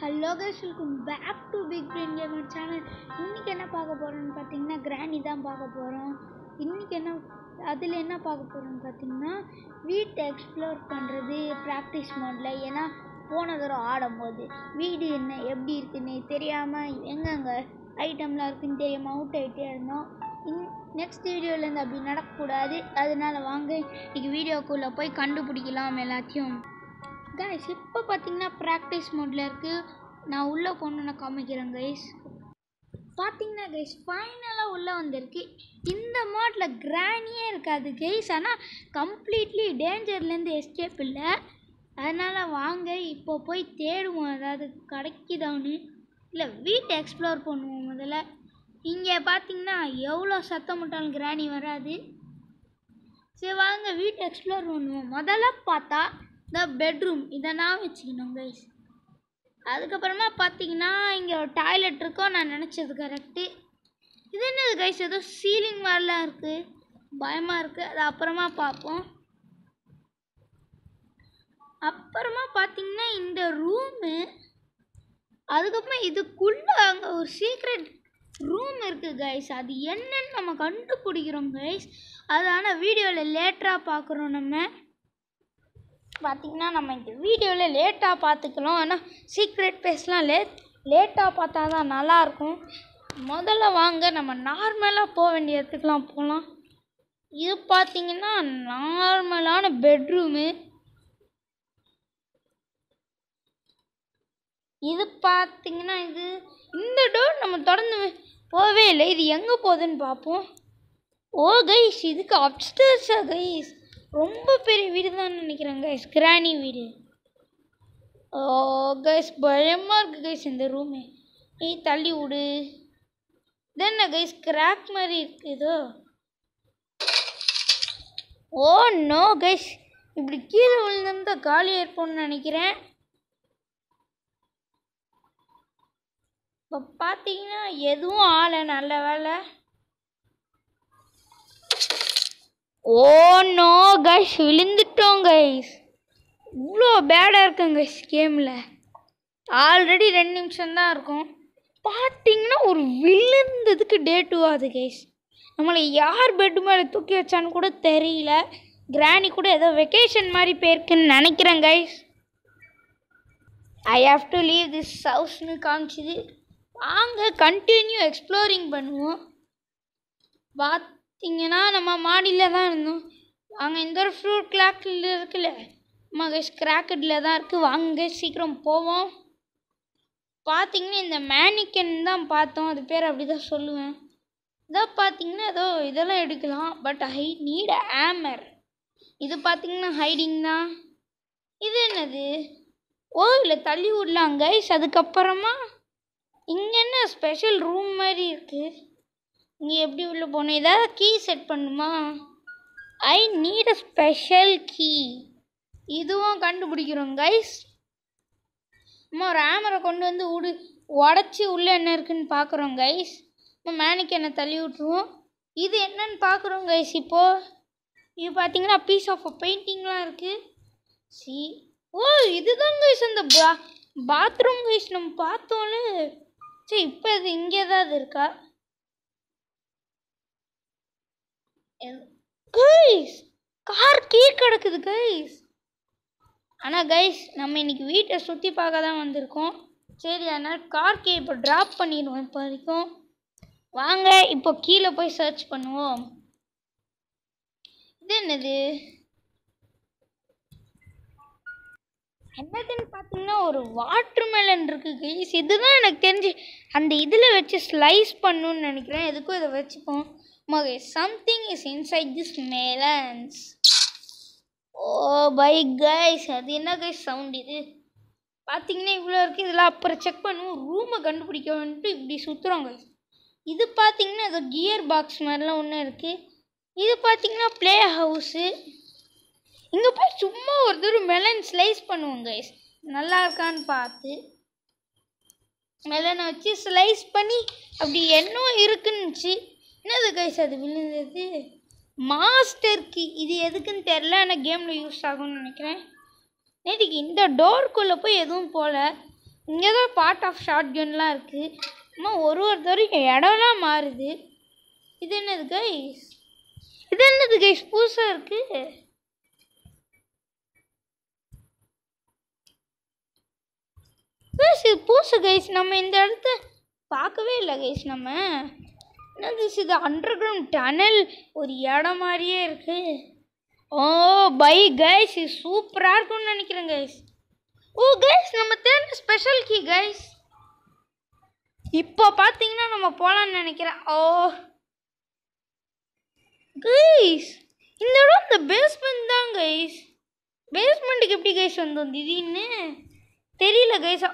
Hello கேஷ் welcome back to big brain gamer channel இன்றைக்கி என்ன பார்க்க போகிறோன்னு பார்த்தீங்கன்னா கிராண்டி தான் பார்க்க போகிறோம் இன்றைக்கி என்ன அதில் என்ன பார்க்க போகிறோன்னு பார்த்தீங்கன்னா வீட்டை எக்ஸ்ப்ளோர் பண்ணுறது ப்ராக்டிஸ் மோடில் ஏன்னா போன தடவை ஆடும்போது வீடு என்ன எப்படி இருக்குன்னு தெரியாமல் எங்கெங்கே ஐட்டம்லாம் இருக்குன்னு தெரியாமல் அவுட் ஆகிட்டே இருந்தோம் இன் நெக்ஸ்ட் வீடியோவிலேருந்து அப்படி நடக்கக்கூடாது அதனால் வாங்க இன்றைக்கி வீடியோக்குள்ளே போய் கண்டுபிடிக்கலாம் எல்லாத்தையும் கைஸ் இப்போ பார்த்தீங்கன்னா ப்ராக்டிஸ் மோடில் இருக்குது நான் உள்ளே போகணுன்னு காமிக்கிறேன் கைஸ் பார்த்தீங்கன்னா கைஸ் ஃபைனலாக உள்ளே வந்திருக்கு இந்த மோட்டில் கிராணியே இருக்காது கைஸ் ஆனால் கம்ப்ளீட்லி டேஞ்சர்லேருந்து எஸ்கேப் இல்லை அதனால் வாங்க இப்போ போய் தேடுவோம் அதாவது கிடைக்குதான்னு இல்லை வீட்டை எக்ஸ்ப்ளோர் பண்ணுவோம் முதல்ல இங்கே பார்த்தீங்கன்னா எவ்வளோ சத்தம் போட்டாலும் கிராணி வராது சரி வாங்க வீட்டை எக்ஸ்ப்ளோர் பண்ணுவோம் முதல்ல பார்த்தா இந்த பெட்ரூம் இதை நான் வச்சுக்கணும் கைஸ் அதுக்கப்புறமா பார்த்தீங்கன்னா இங்கே ஒரு டாய்லெட் இருக்கோ நான் நினச்சது கரெக்டு இது என்னது கைஸ் ஏதோ சீலிங் மாதிரிலாம் இருக்குது பயமாக இருக்குது அது அப்புறமா பார்ப்போம் அப்புறமா பார்த்தீங்கன்னா இந்த ரூமு அதுக்கப்புறமா இதுக்குள்ளே அங்கே ஒரு சீக்ரெட் ரூம் இருக்குது கைஸ் அது என்னன்னு நம்ம கண்டுபிடிக்கிறோம் கைஸ் அது ஆனால் வீடியோவில் லேட்டராக பார்க்குறோம் நம்ம பார்த்திங்கன்னா நம்ம இந்த வீடியோவில் லேட்டாக பார்த்துக்கலாம் ஆனால் சீக்ரெட் பேஸ்லாம் லேட் லேட்டாக பார்த்தா தான் நல்லாயிருக்கும் முதல்ல வாங்க நம்ம நார்மலாக போக வேண்டிய இடத்துக்குலாம் போகலாம் இது பார்த்திங்கன்னா நார்மலான பெட்ரூமு இது பார்த்திங்கன்னா இது இந்த டோர் நம்ம தொடர்ந்து போகவே இல்லை இது எங்கே போகுதுன்னு பார்ப்போம் ஓ கைஸ் இதுக்கு அப்டர்ஸா கைஸ் ரொம்ப பெரிய வீடு தான் நினைக்கிறேன் கைஸ் கிராணி வீடு ஓ கைஸ் பயமாக இருக்குது கைஸ் இந்த ரூமு ஏய் தள்ளி விடு தென்ன கைஸ் கிராக் மாதிரி இதோ ஓ நோ கைஸ் இப்படி கீழே விழுந்திருந்தால் காலியாக இருப்போம்னு நினைக்கிறேன் இப்போ பார்த்தீங்கன்னா எதுவும் ஆளை நல்ல வேலை ஓ நோ கைஸ் விழுந்துட்டோம் கைஸ் இவ்வளோ பேடாக இருக்குங்க கைஸ் கேமில் ஆல்ரெடி ரெண்டு நிமிஷம் தான் இருக்கும் பார்த்தீங்கன்னா ஒரு விழுந்ததுக்கு டே டூ ஆகுது கைஸ் நம்மளை யார் பெட்டு மேலே தூக்கி வச்சான்னு கூட தெரியல கிராணி கூட ஏதோ வெக்கேஷன் மாதிரி போயிருக்குன்னு நினைக்கிறேன் guys I have to leave this ஹவுஸ்னு காமிச்சிது வாங்க கண்டினியூ எக்ஸ்ப்ளோரிங் பண்ணுவோம் பார்த்தீங்கன்னா நம்ம மாடியில் தான் இருந்தோம் அங்கே இந்த ஒரு ஃப்ரூட் கிளாக்கில் இருக்குல்ல மகேஷ் கிராக்கெட்டில் தான் இருக்குது வாங்க சீக்கிரம் போவோம் பார்த்தீங்கன்னா இந்த மேனிக்கன் தான் பார்த்தோம் அது பேர் அப்படி தான் சொல்லுவேன் இதாக பார்த்தீங்கன்னா ஏதோ இதெல்லாம் எடுக்கலாம் பட் ஐ நீட் ஆமர் இது பார்த்தீங்கன்னா ஹைடிங் தான் இது என்னது ஓ இல்லை தள்ளி விடலாம் கைஸ் அதுக்கப்புறமா இங்கே என்ன ஸ்பெஷல் ரூம் மாதிரி இருக்குது இங்கே எப்படி உள்ளே போகணும் ஏதாவது கீ செட் பண்ணுமா I need a special key இதுவும் கண்டுபிடிக்கிறோம் கைஸ் அம்மா ஒரு ஆமரை கொண்டு வந்து உடு உடச்சி உள்ளே என்ன இருக்குன்னு பார்க்குறோம் கைஸ் அம்மா மேனிக்கு என்னை தள்ளி விட்ருவோம் இது என்னன்னு பார்க்குறோம் கைஸ் இப்போது இது பார்த்தீங்கன்னா பீஸ் ஆஃப் அ பெயிண்டிங்லாம் இருக்குது சி ஓ இதுதான் கைஸ் அந்த பா பாத்ரூம் கைஸ் நம்ம பார்த்தோன்னு சரி இப்போ இது இங்கே தான் இருக்கா கைஸ் கார் கீ கிடக்குது கைஸ் ஆனால் கைஸ் நம்ம இன்றைக்கி வீட்டை சுற்றி பார்க்க தான் வந்திருக்கோம் சரி அதனால் கார் கீ இப்போ ட்ராப் பண்ணிடுவோம் இப்போ வரைக்கும் வாங்க இப்போ கீழே போய் சர்ச் பண்ணுவோம் இது என்னது என்னதுன்னு பார்த்தீங்கன்னா ஒரு வாட்டர்மெலன் இருக்குது கைஸ் இதுதான் எனக்கு தெரிஞ்சு அந்த இதில் வச்சு ஸ்லைஸ் பண்ணணுன்னு நினைக்கிறேன் எதுக்கும் இதை வச்சுப்போம் Okay, something is inside this melons. Oh bye guys அது என்ன கைஸ் சவுண்ட் இது பார்த்தீங்கன்னா இவ்வளோ இருக்குது இதெல்லாம் அப்புறம் செக் பண்ணுவோம் ரூமை கண்டுபிடிக்க வந்துட்டு இப்படி சுற்றுறோம் கைஸ் இது பார்த்தீங்கன்னா ஏதோ கியர் பாக்ஸ் மாதிரிலாம் ஒன்று இருக்குது இது பார்த்தீங்கன்னா ப்ளே ஹவுஸு இங்கே போய் சும்மா ஒரு தூரம் மெலன் ஸ்லைஸ் பண்ணுவோம் கைஸ் நல்லா இருக்கான்னு பார்த்து மெலனை வச்சு ஸ்லைஸ் பண்ணி அப்படி என்ன இருக்குன்னுச்சு என்னது கைஸ் அது விழுந்தது மாஸ்டர் கி இது எதுக்குன்னு தெரில ஆனால் கேமில் யூஸ் ஆகும்னு நினைக்கிறேன் நேற்றுக்கு இந்த டோருக்குள்ளே போய் எதுவும் போகல இங்கே தான் பார்ட் ஆஃப் ஷார்ட் கன்லாம் இருக்குது அம்மா ஒரு ஒரு தடவைக்கும் இடம்லாம் மாறுது இது என்னது கைஸ் இது என்னது கைஸ் புதுசாக இருக்குது பூசு கைஸ் நம்ம இந்த இடத்த பார்க்கவே இல்லை கைஸ் நம்ம என்னது இது அண்டர் கிரவுண்ட் டனல் ஒரு இடம் மாதிரியே இருக்கு ஓ பை கைஸ் இது சூப்பராக இருக்கும்னு நினைக்கிறேன் கைஸ் ஓ கைஸ் நம்ம தேர்ந்த ஸ்பெஷல் கீ கைஸ் இப்போ பார்த்தீங்கன்னா நம்ம போகலான்னு நினைக்கிறேன் ஓ கைஸ் இந்த இடம் இந்த பேஸ்மெண்ட் தான் கைஸ் பேஸ்மெண்ட்டுக்கு எப்படி கைஸ் வந்தோம் திடீர்னு தெரியல கைஸ்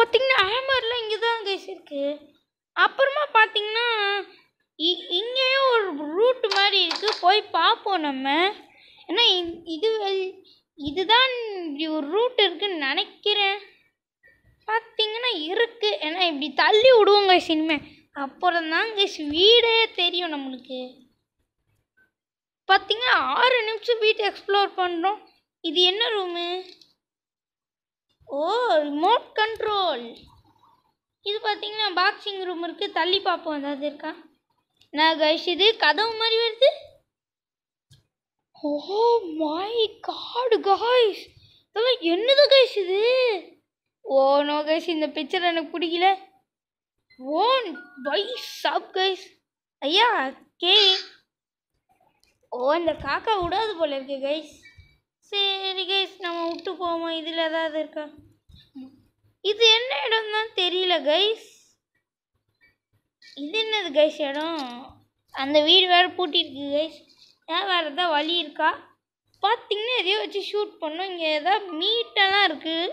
பார்த்தீங்கன்னா ஹேமர்லாம் இங்கே தான் கைஸ் இருக்குது அப்புறமா பார்த்திங்கன்னா இங்கேயும் ஒரு ரூட் மாதிரி இருக்குது போய் பார்ப்போம் நம்ம ஏன்னா இது இதுதான் இப்படி ஒரு ரூட் இருக்குன்னு நினைக்கிறேன் பார்த்திங்கன்னா இருக்குது ஏன்னா இப்படி தள்ளி விடுவோங்க சினிமே அப்புறம் தாங்க வீடே தெரியும் நம்மளுக்கு பார்த்தீங்கன்னா ஆறு நிமிஷம் வீட்டை எக்ஸ்ப்ளோர் பண்ணுறோம் இது என்ன ரூமு ஓ ரிமோட் கண்ட்ரோல் இது பார்த்தீங்கன்னா பாக்ஸிங் ரூம் இருக்குது தள்ளி பார்ப்போம் அதாவது இருக்கா நான் கைஷ் இது கதவு மாதிரி வருது ஓ மை காடு கைஸ் இதெல்லாம் என்னது கைஸ் இது ஓ நோ கைஸ் இந்த பிக்சர் எனக்கு பிடிக்கல ஓன் பை சப் கைஸ் ஐயா கே ஓ இந்த காக்கா விடாது போல இருக்கு கைஸ் சரி கைஸ் நம்ம விட்டு போவோம் இதில் ஏதாவது இருக்கா இது என்ன இடம் தான் தெரியல கைஸ் இது என்னது கைஸ் இடம் அந்த வீடு வேறு பூட்டியிருக்கு கைஸ் ஏன் வேறு எதாவது வழி இருக்கா பார்த்தீங்கன்னா எதையோ வச்சு ஷூட் பண்ணோம் இங்கே எதாவது மீட்டெல்லாம் இருக்குது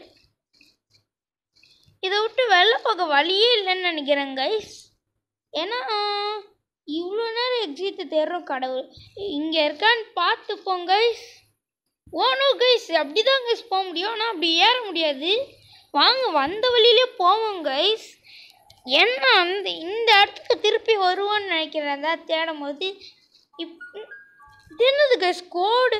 இதை விட்டு வெளில பார்க்க வழியே இல்லைன்னு நினைக்கிறேன் கைஸ் ஏன்னா இவ்வளோ நேரம் எக்ஸிட்டு தேடுறோம் கடவுள் இங்கே இருக்கான்னு பார்த்துப்போம் கைஸ் ஓனோ கைஸ் அப்படி தான் கைஸ் போக முடியும் ஆனால் அப்படி ஏற முடியாது வாங்க வந்த வழியிலே போவோம் கைஸ் என்ன அந்த இந்த இடத்துக்கு திருப்பி வருவோன்னு நினைக்கிறேன் தான் தேடும் போது இப் தின்னது கைஸ் கோடு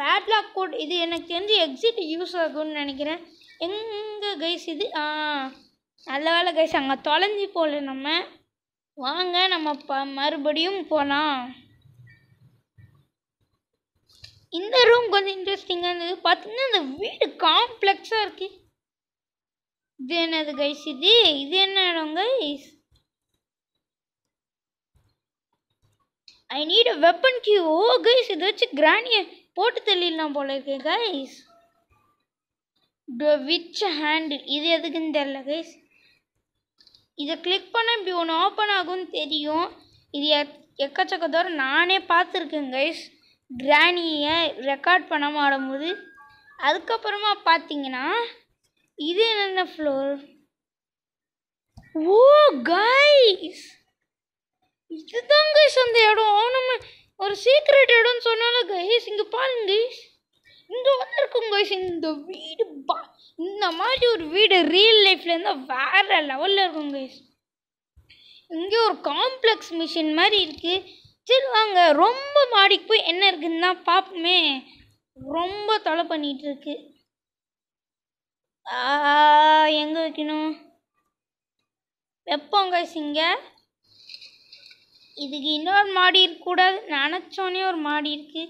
பேட்லாக் கோட் இது எனக்கு தெரிஞ்சு எக்ஸிட் யூஸ் ஆகும்னு நினைக்கிறேன் எங்கே கைஸ் இது ஆ நல்ல வேலை கைஸ் அங்கே தொலைஞ்சி போகல நம்ம வாங்க நம்ம ப மறுபடியும் போகலாம் இந்த ரூம் கொஞ்சம் இன்ட்ரெஸ்டிங்காக இருந்தது பார்த்திங்கன்னா இந்த வீடு காம்ப்ளெக்ஸாக இருக்குது இது என்னது கைஸ் இது இது என்ன இடம் guys I need a weapon கியூ ஓ கைஸ் இதை வச்சு கிராணியை போட்டு தள்ளிடலாம் போல இருக்கேன் கைஸ் விச் ஹேண்டில் இது எதுக்குன்னு தெரில கைஸ் இதை கிளிக் பண்ண இப்படி ஒன்று ஓப்பன் ஆகும்னு தெரியும் இது எக்கச்சக்க தூரம் நானே பார்த்துருக்கேன் கைஸ் கிராணியை ரெக்கார்ட் பண்ண மாடும்போது அதுக்கப்புறமா பார்த்தீங்கன்னா இது என்ன the floor. ஓ கைஸ் இதுதான் கைஸ் அந்த இடம் நம்ம ஒரு சீக்ரெட் இடம்னு சொன்னால கைஸ் இங்கே பாருங்க கைஸ் இங்கே வந்திருக்கும் கைஸ் இந்த வீடு பா இந்த மாதிரி ஒரு வீடு ரியல் லைஃப்ல இருந்தால் வேற லெவலில் இருக்கும் கைஸ் இங்கே ஒரு காம்ப்ளெக்ஸ் மிஷின் மாதிரி இருக்குது சரி வாங்க ரொம்ப மாடிக்கு போய் என்ன இருக்குன்னு தான் பார்ப்போமே ரொம்ப தொலை பண்ணிகிட்டு இருக்கு ஆ வைக்கணும் கைஸ் இங்கே இதுக்கு இன்னொரு மாடி இருக்கக்கூடாது நினச்சோன்னே ஒரு மாடி இருக்கு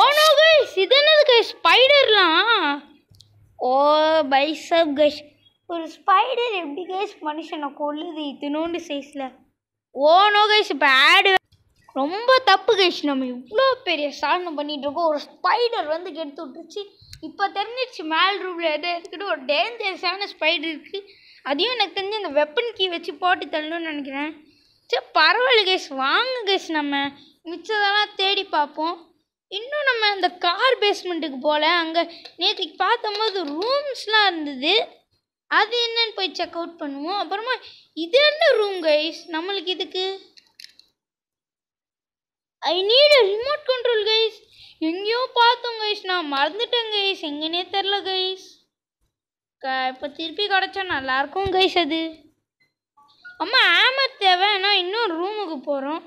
ஓனோ கைஸ் இது என்னது கைஸ் ஸ்பைடர்லாம் ஓ பைசப் கைஸ் ஒரு ஸ்பைடர் எப்படி கைஸ் மனுஷனை கொல்லுது நோண்டு சைஸில் ஓனோ கைஸ் இப்போ ஆடு ரொம்ப தப்பு கைஷ் நம்ம இவ்வளோ பெரிய சாதனை பண்ணிட்டு இருக்கோம் ஒரு ஸ்பைடர் வந்து கெடுத்து விட்டுருச்சு இப்போ தெரிஞ்சிருச்சு மேல் ரூமில் எதை இருக்குது ஒரு டேஞ்சரஸான ஸ்பைடர் இருக்குது அதையும் எனக்கு தெரிஞ்சு அந்த வெப்பன் கீ வச்சு போட்டு தள்ளணும்னு நினைக்கிறேன் சரி பரவாயில்ல கேஸ் வாங்க கேஸ் நம்ம மிச்சதெல்லாம் தேடி பார்ப்போம் இன்னும் நம்ம அந்த கார் பேஸ்மெண்ட்டுக்கு போகல அங்கே நேற்றுக்கு பார்த்தம்போது ரூம்ஸ்லாம் இருந்தது அது என்னன்னு போய் செக் அவுட் பண்ணுவோம் அப்புறமா இது என்ன ரூம் கைஸ் நம்மளுக்கு இதுக்கு I need a remote control guys எங்கேயோ பார்த்தோம் கைஸ் நான் மறந்துட்டேன் கைஸ் எங்கன்னே தெரில கைஸ் க இப்போ திருப்பி கிடச்சா நல்லாயிருக்கும் கைஸ் அது அம்மா ஆமர் தேவை ஆனால் இன்னொரு ரூமுக்கு போகிறோம்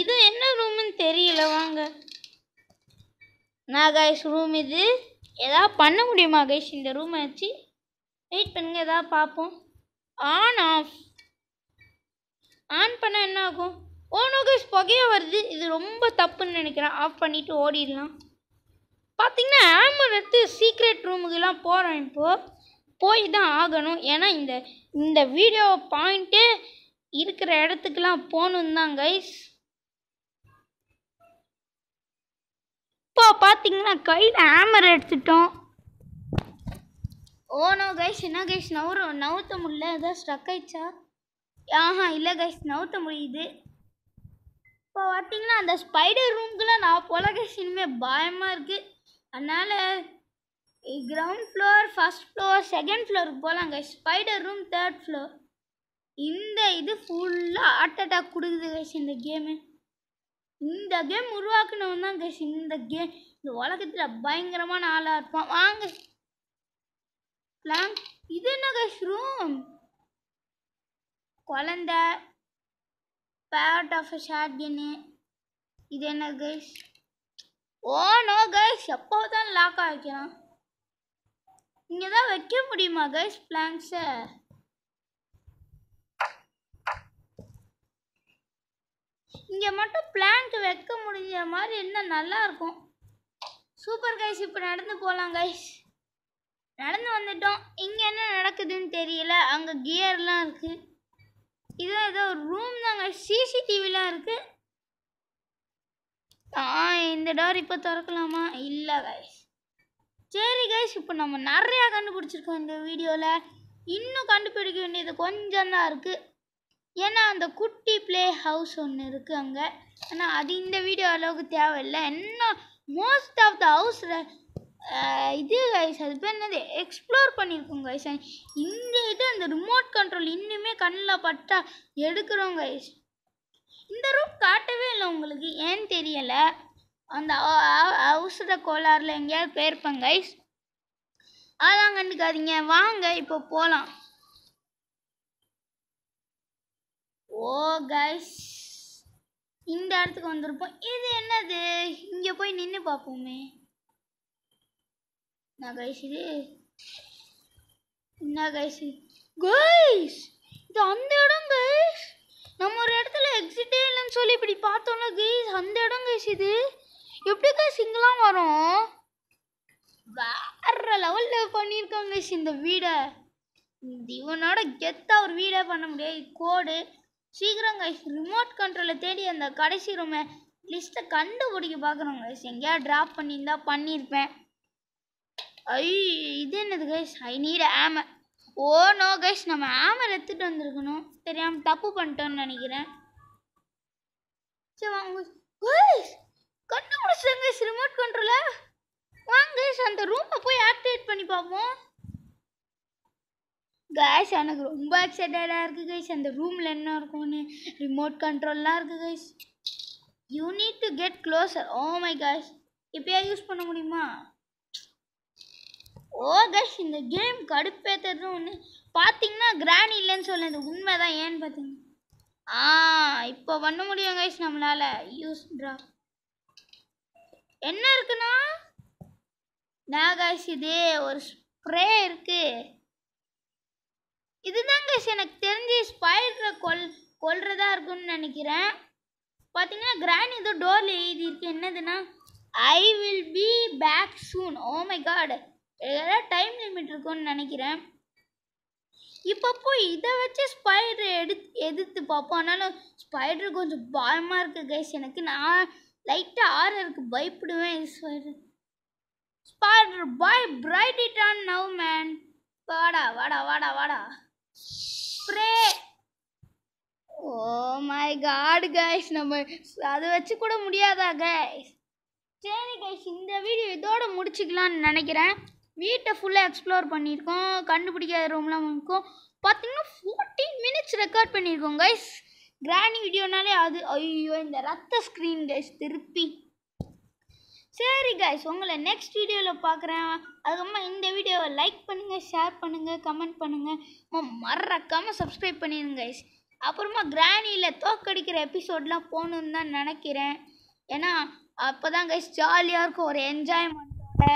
இது என்ன ரூமுன்னு தெரியல வாங்க நான் கைஸ் ரூம் இது எதாவது பண்ண முடியுமா கைஸ் இந்த ரூமை வச்சு வெயிட் பண்ணுங்க எதாவது பார்ப்போம் ஆன் ஆஃப் ஆன் பண்ணால் என்ன ஆகும் ஓனோ கைஸ் புகையாக வருது இது ரொம்ப தப்புன்னு நினைக்கிறேன் ஆஃப் பண்ணிவிட்டு ஓடிடலாம் பார்த்திங்கன்னா ஆமர் எடுத்து சீக்ரெட் ரூமுக்கெல்லாம் போகிறேன் இப்போது போய் தான் ஆகணும் ஏன்னா இந்த இந்த வீடியோ பாயிண்ட்டு இருக்கிற இடத்துக்கெல்லாம் போகணுன்னு தான் கைஸ் இப்போ பார்த்தீங்கன்னா கையில் ஆமர் எடுத்துட்டோம் ஓனோ oh கைஸ் என்ன கைஸ் நவுறோம் நவுத்த முடியல ஏதோ ஸ்ட்ரக் ஆயிடுச்சா ஆஹா இல்லை கைஸ் நவுத்த முடியுது இப்போ பார்த்தீங்கன்னா அந்த ஸ்பைடர் ரூம்க்குலாம் நான் போலக இனிமேல் பயமாக இருக்குது அதனால் ground floor first floor second ஃப்ளோருக்கு போகலாங்க ஸ்பைடர் ரூம் தேர்ட் ஃப்ளோர் இந்த இது ஃபுல்லாக ஹார்ட் அட்டாக் கொடுக்குது கஷ் இந்த கேமு இந்த கேம் உருவாக்குனவன் தான் கஷ் இந்த கேம் இந்த உலகத்தில் பயங்கரமான ஆளாக இருப்பான் வாங்க இது என்ன கஷ் ரூம் குழந்த part ஆஃப் a shot இது என்ன கைஸ் ஓனோ கைஸ் எப்போ தான் லாக் ஆகிக்கிறான் இங்கே தான் வைக்க முடியுமா கைஸ் பிளாங்க்ஸை இங்கே மட்டும் பிளாங்க் வைக்க முடிஞ்ச மாதிரி இன்னும் நல்லா இருக்கும் சூப்பர் கைஸ் இப்போ நடந்து போகலாம் கைஸ் நடந்து வந்துட்டோம் இங்கே என்ன நடக்குதுன்னு தெரியல அங்கே கியர்லாம் இருக்குது இதுதான் ஏதோ ஒரு ரூம் தாங்க சிசிடிவிலாம் இருக்குது ஆ இந்த டோர் இப்போ திறக்கலாமா இல்லை கைஸ் சரி கைஸ் இப்போ நம்ம நிறையா கண்டுபிடிச்சிருக்கோம் இந்த வீடியோவில் இன்னும் கண்டுபிடிக்க வேண்டியது கொஞ்சம் தான் இருக்குது ஏன்னா அந்த குட்டி ப்ளே ஹவுஸ் ஒன்று இருக்குது அங்கே ஆனால் அது இந்த வீடியோ அளவுக்கு தேவையில்லை என்ன மோஸ்ட் ஆஃப் த ஹவுஸ் இது கைஸ் அது பேர் என்னது எக்ஸ்ப்ளோர் பண்ணியிருக்கோம் கைஸ் இந்த இது அந்த ரிமோட் கண்ட்ரோல் இன்னுமே கண்ணில் பட்டா எடுக்கிறோம் கைஸ் இந்த ரூம் காட்டவே இல்லை உங்களுக்கு ஏன்னு தெரியலை அந்த ஔஷத கோளாறில் எங்கேயாவது போயிருப்பேன் கைஸ் அதெல்லாம் கண்டுக்காதீங்க வாங்க இப்போ போகலாம் ஓ கைஸ் இந்த இடத்துக்கு வந்திருப்போம் இது என்னது இங்கே போய் நின்று பார்ப்போமே என்ன கைஸ் இது என்ன கைஸ் கைஸ் இது அந்த இடம் கைஸ் நம்ம ஒரு இடத்துல எக்ஸிட்டே இல்லைன்னு சொல்லி இப்படி பார்த்தோம்னா கைஸ் அந்த இடம் கைஸ் இது எப்படி கைஸ் இங்கெல்லாம் வரும் வேற லெவலில் பண்ணியிருக்காங்க கைஸ் இந்த வீடை இவனோட கெத்தாக ஒரு வீடே பண்ண முடியாது கோடு சீக்கிரம் கைஸ் ரிமோட் கண்ட்ரோலை தேடி அந்த கடைசி ரூமை லிஸ்ட்டை கண்டுபிடிக்க பார்க்குறோம் கைஸ் எங்கேயா ட்ராப் பண்ணியிருந்தா பண்ணியிருப்பேன் ஐ இது என்னது கைஸ் ஐ நீர் ஆமை ஓ நோ கைஸ் நம்ம ஆமர் எடுத்துகிட்டு வந்திருக்கணும் தெரியாமல் தப்பு பண்ணிட்டோம்னு நினைக்கிறேன் சரி வாங்க கைஸ் கண்டுபிடிச்சாங்க கைஸ் ரிமோட் கண்ட்ரோல வாங்க கைஸ் அந்த ரூமை போய் ஆக்டிவேட் பண்ணி பார்ப்போம் கைஸ் எனக்கு ரொம்ப எக்ஸைட்டடாக இருக்குது கைஸ் அந்த ரூமில் என்ன இருக்கும்னு ரிமோட் கண்ட்ரோல்லாம் இருக்குது guys you need to get closer oh my guys இப்போயா யூஸ் பண்ண முடியுமா கஷ் இந்த கேம் கடுப்பேற்றுறது ஒன்று பார்த்தீங்கன்னா கிராண்ட் இல்லைன்னு சொல்லுது உண்மை தான் ஏன்னு பார்த்தீங்க ஆ இப்போ பண்ண முடியும் கைஸ் நம்மளால் யூஸ் ட்ரா என்ன இருக்குன்னா நாகாஷ் கைஸ் இது ஒரு ஸ்ப்ரே இருக்குது இதுதான் கைஸ் எனக்கு தெரிஞ்சு ஸ்பைடரை கொல் கொல்றதா இருக்குன்னு நினைக்கிறேன் பார்த்தீங்கன்னா இது டோர்ல டோரில் இருக்கு என்னதுன்னா I will be back soon oh my god இதெல்லாம் டைம் லிமிட் இருக்கும்னு நினைக்கிறேன் இப்போ போய் இதை வச்சு ஸ்பைடர் எடுத்து எதிர்த்து பார்ப்போம் ஆனாலும் ஸ்பைடர் கொஞ்சம் பயமாக இருக்குது கைஸ் எனக்கு நான் லைட்டாக ஆறருக்கு பயப்படுவேன் spider spider boy bright it on now man வாடா வாடா வாடா வாடா spray oh my god guys நம்ம அதை வச்சு கூட முடியாதா கைஸ் சரி கைஸ் இந்த வீடியோ இதோட முடிச்சுக்கலாம்னு நினைக்கிறேன் வீட்டை ஃபுல்லாக எக்ஸ்ப்ளோர் பண்ணியிருக்கோம் கண்டுபிடிக்காத ரூம்லாம் இருக்கும் பார்த்தீங்கன்னா ஃபோர்டீன் மினிட்ஸ் ரெக்கார்ட் பண்ணியிருக்கோம் கைஸ் கிராணி வீடியோனாலே அது ஐயோ இந்த ரத்த ஸ்க்ரீன் கைஸ் திருப்பி சரி கைஸ் உங்களை நெக்ஸ்ட் வீடியோவில் பார்க்குறேன் அதுக்கப்புறமா இந்த வீடியோவை லைக் பண்ணுங்கள் ஷேர் பண்ணுங்கள் கமெண்ட் பண்ணுங்கள் மறக்காமல் சப்ஸ்கிரைப் பண்ணிடுங்க கைஸ் அப்புறமா கிராணியில் தோக்கடிக்கிற எபிசோட்லாம் போகணுன்னு தான் நினைக்கிறேன் ஏன்னா அப்போ தான் கைஸ் ஜாலியாக இருக்கும் ஒரு என்ஜாய்மெண்ட்டோட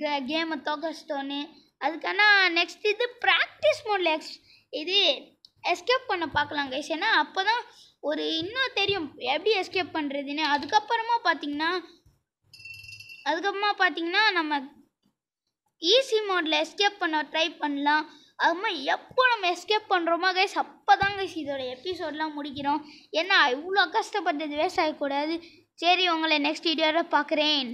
க கேமை தோக்கச்சிட்டோன்னு அதுக்கான நெக்ஸ்ட் இது ப்ராக்டிஸ் மோடில் எக்ஸ் இது எஸ்கேப் பண்ண பார்க்கலாம் கைஸ் ஏன்னா அப்போ தான் ஒரு இன்னும் தெரியும் எப்படி எஸ்கேப் பண்ணுறதுன்னு அதுக்கப்புறமா பார்த்தீங்கன்னா அதுக்கப்புறமா பார்த்தீங்கன்னா நம்ம ஈஸி மோடில் எஸ்கேப் பண்ண ட்ரை பண்ணலாம் அதுமாதிரி எப்போ நம்ம எஸ்கேப் பண்ணுறோமோ கைஸ் அப்போ தான் கைஸ் இதோட எபிசோடெலாம் முடிக்கிறோம் ஏன்னா இவ்வளோ கஷ்டப்பட்டது வேஸ்ட் ஆகக்கூடாது சரி உங்களை நெக்ஸ்ட் வீடியோவில் பார்க்குறேன்